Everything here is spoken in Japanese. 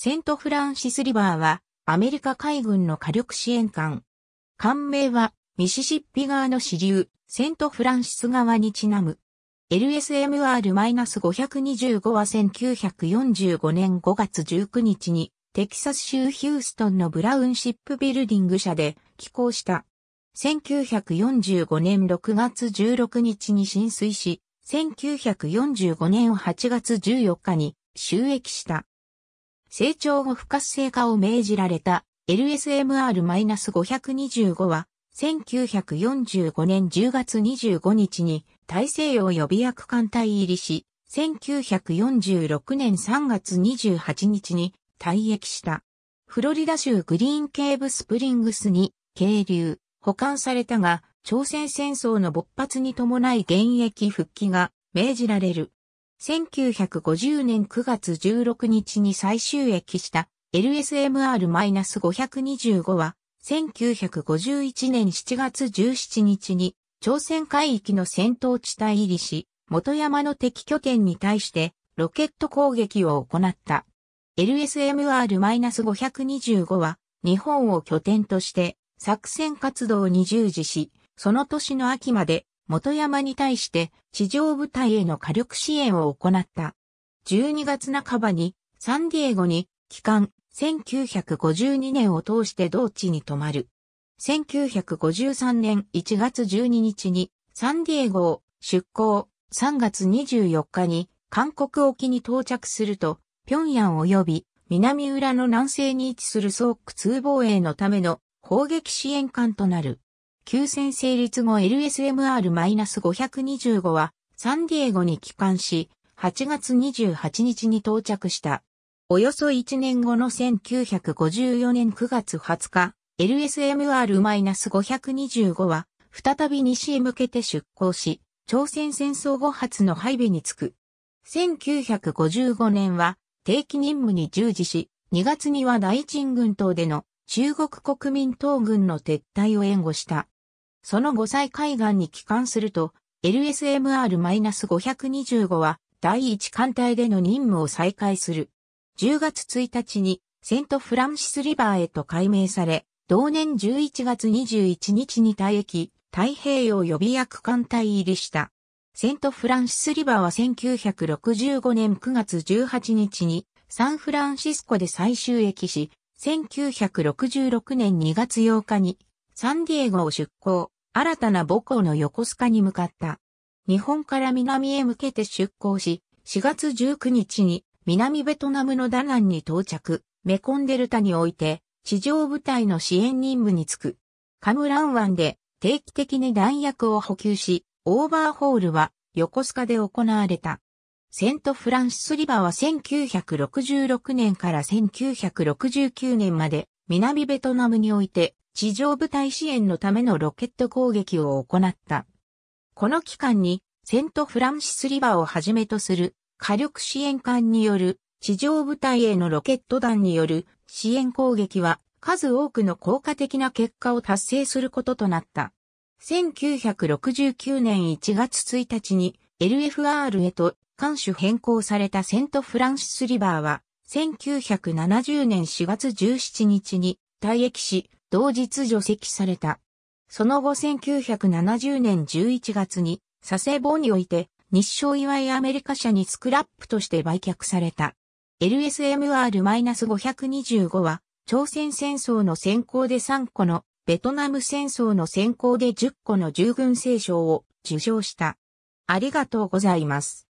セントフランシスリバーはアメリカ海軍の火力支援艦。艦名はミシシッピ川の支流、セントフランシス川にちなむ。LSMR-525 は1945年5月19日にテキサス州ヒューストンのブラウンシップビルディング社で寄港した。1945年6月16日に浸水し、1945年8月14日に収益した。成長後不活性化を命じられた LSMR-525 は、1945年10月25日に大西洋予備役艦隊入りし、1946年3月28日に退役した。フロリダ州グリーンケーブスプリングスに渓流、保管されたが、朝鮮戦争の勃発に伴い現役復帰が命じられる。1950年9月16日に最終駅した LSMR-525 は、1951年7月17日に朝鮮海域の戦闘地帯入りし、元山の敵拠点に対してロケット攻撃を行った。LSMR-525 は日本を拠点として作戦活動に従事し、その年の秋まで元山に対して地上部隊への火力支援を行った。12月半ばにサンディエゴに帰還1952年を通して同地に泊まる。1953年1月12日にサンディエゴを出港3月24日に韓国沖に到着すると、平壌及び南浦の南西に位置する総区通防衛のための砲撃支援艦となる。休戦成立後 LSMR-525 はサンディエゴに帰還し、8月28日に到着した。およそ1年後の1954年9月20日、LSMR-525 は再び西へ向けて出港し、朝鮮戦争後発の配備につく。1955年は定期任務に従事し、2月には大陳軍島での中国国民党軍の撤退を援護した。その後歳海岸に帰還すると、LSMR-525 は第1艦隊での任務を再開する。10月1日にセントフランシスリバーへと改名され、同年11月21日に退役、太平洋予備役艦隊入りした。セントフランシスリバーは1965年9月18日にサンフランシスコで最終駅し、1966年2月8日にサンディエゴを出港。新たな母校の横須賀に向かった。日本から南へ向けて出港し、4月19日に南ベトナムのダナンに到着、メコンデルタにおいて地上部隊の支援任務に就く。カムラン湾で定期的に弾薬を補給し、オーバーホールは横須賀で行われた。セントフランシスリバは1966年から1969年まで南ベトナムにおいて地上部隊支援のためのロケット攻撃を行った。この期間にセントフランシスリバーをはじめとする火力支援艦による地上部隊へのロケット弾による支援攻撃は数多くの効果的な結果を達成することとなった。1969年1月1日に LFR へと艦種変更されたセントフランシスリバーは1970年4月17日に退役し同日除籍された。その後1970年11月に佐世保において日照祝いアメリカ社にスクラップとして売却された。LSMR-525 は朝鮮戦争の先行で3個の、ベトナム戦争の先行で10個の従軍聖章を受賞した。ありがとうございます。